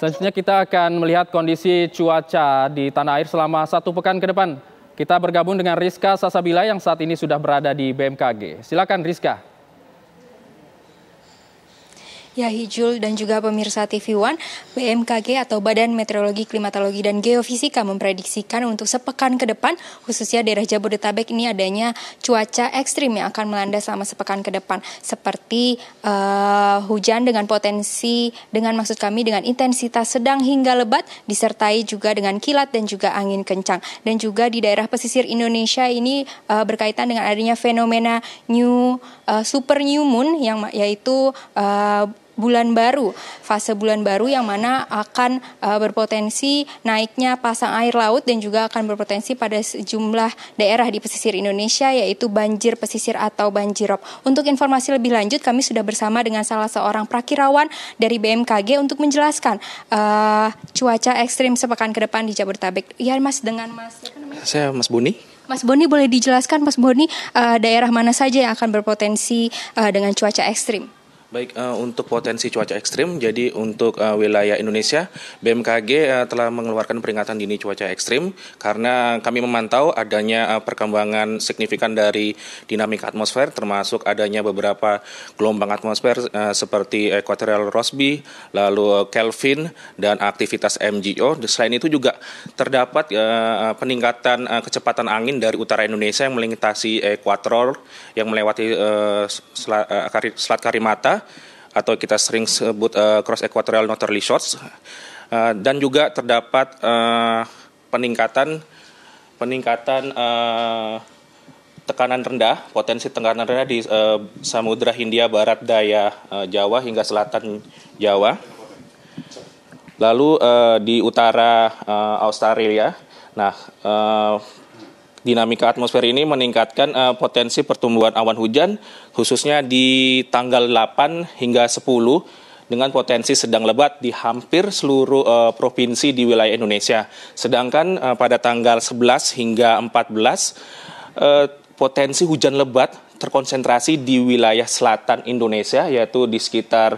Selanjutnya kita akan melihat kondisi cuaca di tanah air selama satu pekan ke depan. Kita bergabung dengan Rizka Sasabila yang saat ini sudah berada di BMKG. Silakan Rizka. Yahijul dan juga pemirsa TV One, BMKG atau Badan Meteorologi, Klimatologi dan Geofisika memprediksikan untuk sepekan ke depan khususnya daerah Jabodetabek ini adanya cuaca ekstrim yang akan melanda selama sepekan ke depan seperti uh, hujan dengan potensi dengan maksud kami dengan intensitas sedang hingga lebat disertai juga dengan kilat dan juga angin kencang dan juga di daerah pesisir Indonesia ini uh, berkaitan dengan adanya fenomena new uh, super new moon yang yaitu uh, bulan baru. Fase bulan baru yang mana akan uh, berpotensi naiknya pasang air laut dan juga akan berpotensi pada sejumlah daerah di pesisir Indonesia yaitu banjir pesisir atau banjirop. Untuk informasi lebih lanjut kami sudah bersama dengan salah seorang prakirawan dari BMKG untuk menjelaskan uh, cuaca ekstrim sepekan ke depan di Jabodetabek. Ya Mas dengan Mas. Ya Saya Mas Buni. Mas Boni boleh dijelaskan Mas Boni eh, daerah mana saja yang akan berpotensi dengan cuaca ekstrim? Baik, uh, untuk potensi cuaca ekstrim, jadi untuk uh, wilayah Indonesia, BMKG uh, eh, telah mengeluarkan peringatan dini cuaca ekstrim karena kami memantau adanya uh, perkembangan signifikan dari dinamika atmosfer, termasuk adanya beberapa gelombang atmosfer uh, seperti equatorial Rossby, lalu Kelvin, dan aktivitas MGO. Selain itu juga terdapat uh, peningkatan uh, kecepatan angin dari utara Indonesia yang melintasi ekuator yang melewati uh, selat, uh, Selat Karimata atau kita sering sebut uh, cross equatorial northerly shorts uh, eh, dan juga terdapat uh, peningkatan peningkatan uh, tekanan rendah potensi tekanan rendah di uh, samudra Hindia barat daya uh, Jawa hingga selatan Jawa lalu uh, di utara uh, Australia nah uh, dinamika atmosfer ini meningkatkan uh, potensi pertumbuhan awan hujan khususnya di tanggal 8 hingga 10 dengan potensi sedang lebat di hampir seluruh uh, provinsi di wilayah Indonesia. Sedangkan uh, pada tanggal 11 hingga 14 uh, potensi hujan lebat terkonsentrasi di wilayah selatan Indonesia yaitu di sekitar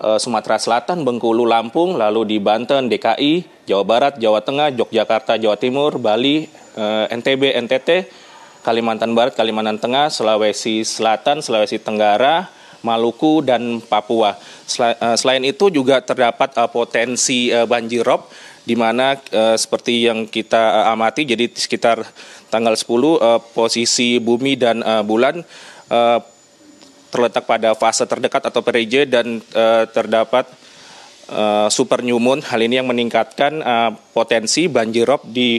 Sumatera Selatan, Bengkulu, Lampung, lalu di Banten, DKI, Jawa Barat, Jawa Tengah, Yogyakarta, Jawa Timur, Bali, Eh, NTB, NTT, Kalimantan Barat, Kalimantan Tengah, Sulawesi Selatan, Sulawesi Tenggara, Maluku dan Papua. Eh, selain itu juga terdapat eh, potensi banjir rob di mana seperti yang kita amati jadi sekitar tanggal 10 posisi bumi dan bulan terletak pada fase terdekat atau perige dan terdapat super new moon. Hal ini yang meningkatkan potensi banjir rob di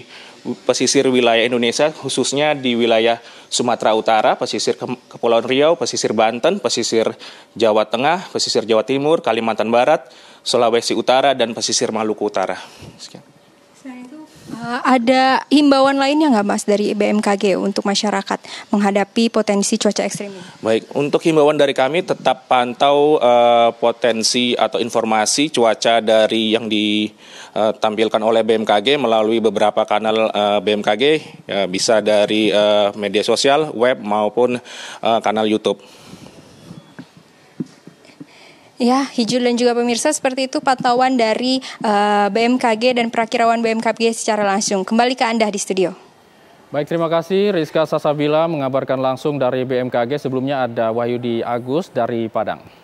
pesisir wilayah Indonesia khususnya di wilayah Sumatera Utara, pesisir Kepulauan Riau, pesisir Banten, pesisir Jawa Tengah, pesisir Jawa Timur, Kalimantan Barat, Sulawesi Utara dan pesisir Maluku Utara. Sekian. Eh, ada himbauan lainnya nggak Mas dari BMKG untuk masyarakat menghadapi potensi cuaca ekstrim ini? Baik, untuk himbauan dari kami tetap pantau uh, potensi atau informasi cuaca dari yang ditampilkan oleh BMKG melalui beberapa kanal uh, eh, BMKG, ya, bisa dari uh, media sosial, web maupun uh, kanal YouTube. Ya, Hijul dan juga pemirsa seperti itu pantauan dari uh, eh, BMKG dan perakirawan BMKG secara langsung. Kembali ke Anda di studio. Baik, terima kasih Rizka Sasabila mengabarkan langsung dari BMKG. Sebelumnya ada Wahyudi Agus dari Padang.